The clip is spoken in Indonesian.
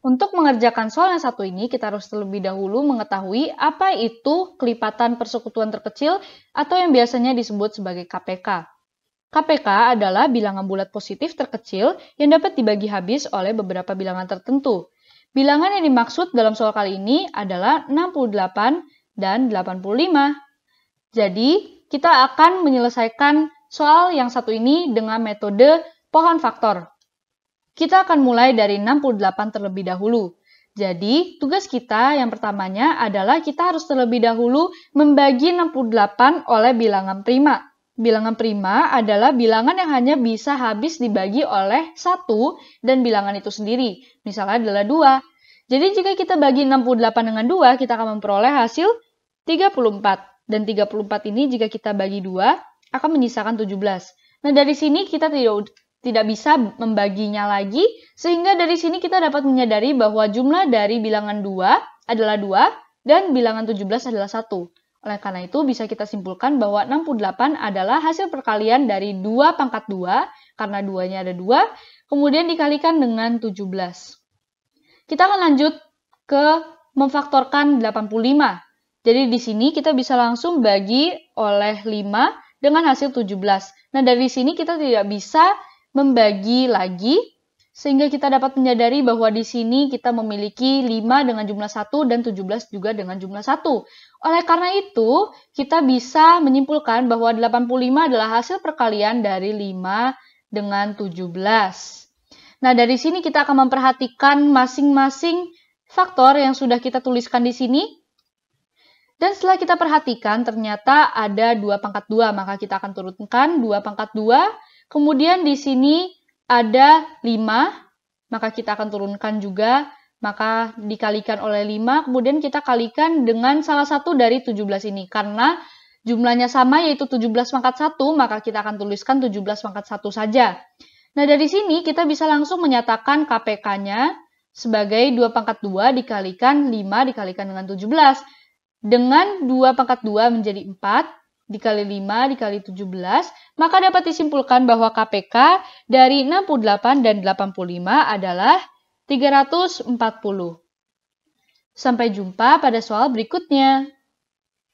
Untuk mengerjakan soal yang satu ini, kita harus terlebih dahulu mengetahui apa itu kelipatan persekutuan terkecil atau yang biasanya disebut sebagai KPK. KPK adalah bilangan bulat positif terkecil yang dapat dibagi habis oleh beberapa bilangan tertentu. Bilangan yang dimaksud dalam soal kali ini adalah 68 dan 85. Jadi, kita akan menyelesaikan soal yang satu ini dengan metode pohon faktor. Kita akan mulai dari 68 terlebih dahulu. Jadi, tugas kita yang pertamanya adalah kita harus terlebih dahulu membagi 68 oleh bilangan prima. Bilangan prima adalah bilangan yang hanya bisa habis dibagi oleh satu dan bilangan itu sendiri, misalnya adalah dua. Jadi jika kita bagi 68 dengan 2, kita akan memperoleh hasil 34. Dan 34 ini jika kita bagi 2, akan menyisakan 17. Nah dari sini kita tidak tidak bisa membaginya lagi, sehingga dari sini kita dapat menyadari bahwa jumlah dari bilangan 2 adalah 2 dan bilangan 17 adalah 1. Oleh karena itu, bisa kita simpulkan bahwa 68 adalah hasil perkalian dari 2 pangkat 2, karena 2-nya ada 2, kemudian dikalikan dengan 17. Kita akan lanjut ke memfaktorkan 85. Jadi di sini kita bisa langsung bagi oleh 5 dengan hasil 17. Nah, dari sini kita tidak bisa membagi lagi sehingga kita dapat menyadari bahwa di sini kita memiliki 5 dengan jumlah 1 dan 17 juga dengan jumlah 1. Oleh karena itu, kita bisa menyimpulkan bahwa 85 adalah hasil perkalian dari 5 dengan 17. Nah, dari sini kita akan memperhatikan masing-masing faktor yang sudah kita tuliskan di sini. Dan setelah kita perhatikan, ternyata ada 2 pangkat 2, maka kita akan turunkan 2 pangkat 2 Kemudian di sini ada 5, maka kita akan turunkan juga, maka dikalikan oleh 5, kemudian kita kalikan dengan salah satu dari 17 ini. Karena jumlahnya sama yaitu 17 pangkat 1, maka kita akan tuliskan 17 pangkat 1 saja. Nah dari sini kita bisa langsung menyatakan KPK-nya sebagai 2 pangkat 2 dikalikan 5 dikalikan dengan 17. Dengan 2 pangkat 2 menjadi 4, dikali 5 dikali 17, maka dapat disimpulkan bahwa KPK dari 68 dan 85 adalah 340. Sampai jumpa pada soal berikutnya.